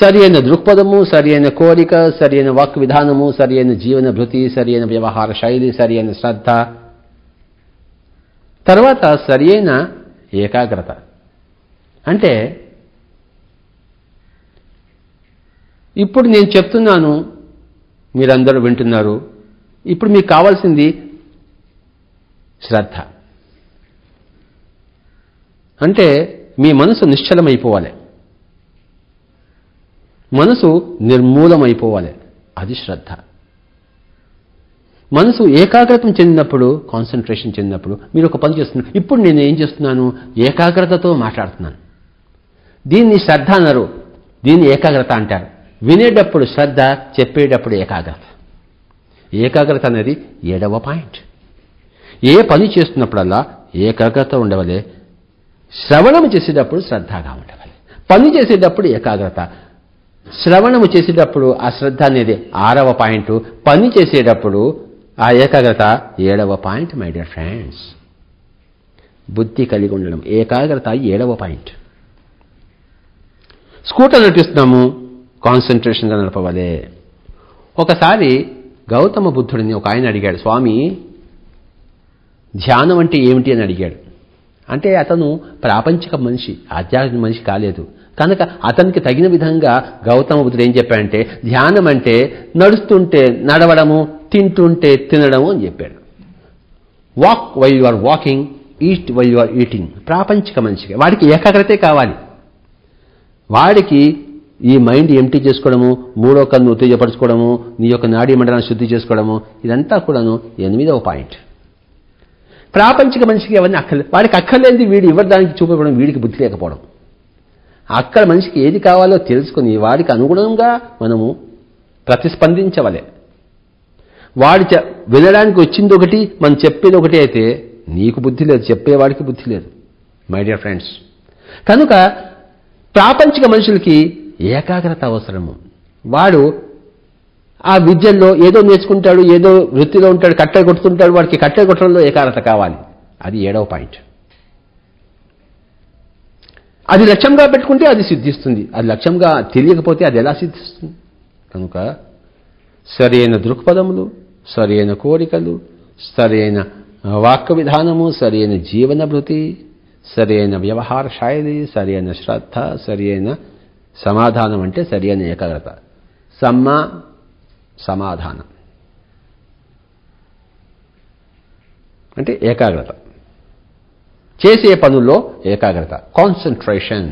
సరి అయిన దృక్పథము సరి అయిన కోరిక సరి అయిన వాక్ విధానము సరి అయిన జీవన భృతి సరి అయిన వ్యవహార శైలి సరి అయిన శ్రద్ధ తర్వాత సరి అయిన ఏకాగ్రత అంటే ఇప్పుడు నేను చెప్తున్నాను మీరందరూ వింటున్నారు ఇప్పుడు మీకు కావాల్సింది శ్రద్ధ అంటే మీ మనసు నిశ్చలమైపోవాలి మనసు నిర్మూలమైపోవాలి అది శ్రద్ధ మనసు ఏకాగ్రతం చెందినప్పుడు కాన్సన్ట్రేషన్ చెందినప్పుడు మీరు ఒక పని చేస్తున్నారు ఇప్పుడు నేను ఏం చేస్తున్నాను ఏకాగ్రతతో మాట్లాడుతున్నాను దీన్ని శ్రద్ధ అన్నారు దీన్ని ఏకాగ్రత అంటారు వినేటప్పుడు శ్రద్ధ చెప్పేటప్పుడు ఏకాగ్రత ఏకాగ్రత అనేది ఏడవ పాయింట్ ఏ పని చేస్తున్నప్పుడల్లా ఏకాగ్రత ఉండవలే శ్రవణం చేసేటప్పుడు శ్రద్ధగా ఉండవాలి పని చేసేటప్పుడు ఏకాగ్రత శ్రవణము చేసేటప్పుడు అశ్రద్ధ అనేది ఆరవ పాయింట్ పని చేసేటప్పుడు ఆ ఏకాగ్రత ఏడవ పాయింట్ మై డియర్ ఫ్రెండ్స్ బుద్ధి కలిగి ఉండడం ఏకాగ్రత ఏడవ పాయింట్ స్కూటర్ నడిపిస్తున్నాము కాన్సన్ట్రేషన్గా నడపవలే ఒకసారి గౌతమ బుద్ధుడిని ఒక ఆయన అడిగాడు స్వామి ధ్యానం అంటే ఏమిటి అని అడిగాడు అంటే అతను ప్రాపంచిక మనిషి ఆధ్యాత్మిక మనిషి కాలేదు కనుక అతనికి తగిన విధంగా గౌతమ బుద్ధుడు ఏం చెప్పాడంటే ధ్యానం అంటే నడుస్తుంటే నడవడము తింటుంటే తినడము అని చెప్పాడు walk why you are walking eat why you are eating ప్రాపంచిక మనిషికి వాడికి ఏకాగ్రతే కావాలి వాడికి ఈ మైండ్ ఎంటీ చేసుకోవడము మూడో కన్ను ఉత్తేజపరచుకోవడము నీ యొక్క నాడీ మండలాన్ని శుద్ధి చేసుకోవడము ఇదంతా కూడాను ఎనిమిదవ పాయింట్ ప్రాపంచిక మనిషికి అవన్నీ అక్కర్లేదు వాడికి అక్కర్లేనిది వీడు ఎవరి దానికి వీడికి బుద్ధి లేకపోవడం అక్కడ మనిషికి ఏది కావాలో తెలుసుకుని వాడికి అనుగుణంగా మనము ప్రతిస్పందించవలే వాడి వినడానికి వచ్చింది ఒకటి మనం చెప్పేది ఒకటి అయితే నీకు బుద్ధి లేదు చెప్పేవాడికి బుద్ధి లేదు మై డియర్ ఫ్రెండ్స్ కనుక ప్రాపంచిక మనుషులకి ఏకాగ్రత అవసరము వాడు ఆ విద్యల్లో ఏదో నేర్చుకుంటాడు ఏదో వృత్తిలో ఉంటాడు కట్టెలు కొడుతుంటాడు వాడికి కట్టెలు కొట్టడంలో ఏకాగ్రత కావాలి అది ఏడవ పాయింట్ అది లక్ష్యంగా పెట్టుకుంటే అది సిద్ధిస్తుంది అది లక్ష్యంగా తెలియకపోతే అది ఎలా సిద్ధిస్తుంది కనుక సరైన దృక్పథములు సరైన కోరికలు సరైన వాక్య విధానము సరైన జీవనభృతి సరైన వ్యవహార శైలి సరైన శ్రద్ధ సరైన సమాధానం అంటే సరైన ఏకాగ్రత సమ్మ సమాధానం అంటే ఏకాగ్రత చేసే పనుల్లో ఏకాగ్రత కాన్సన్ట్రేషన్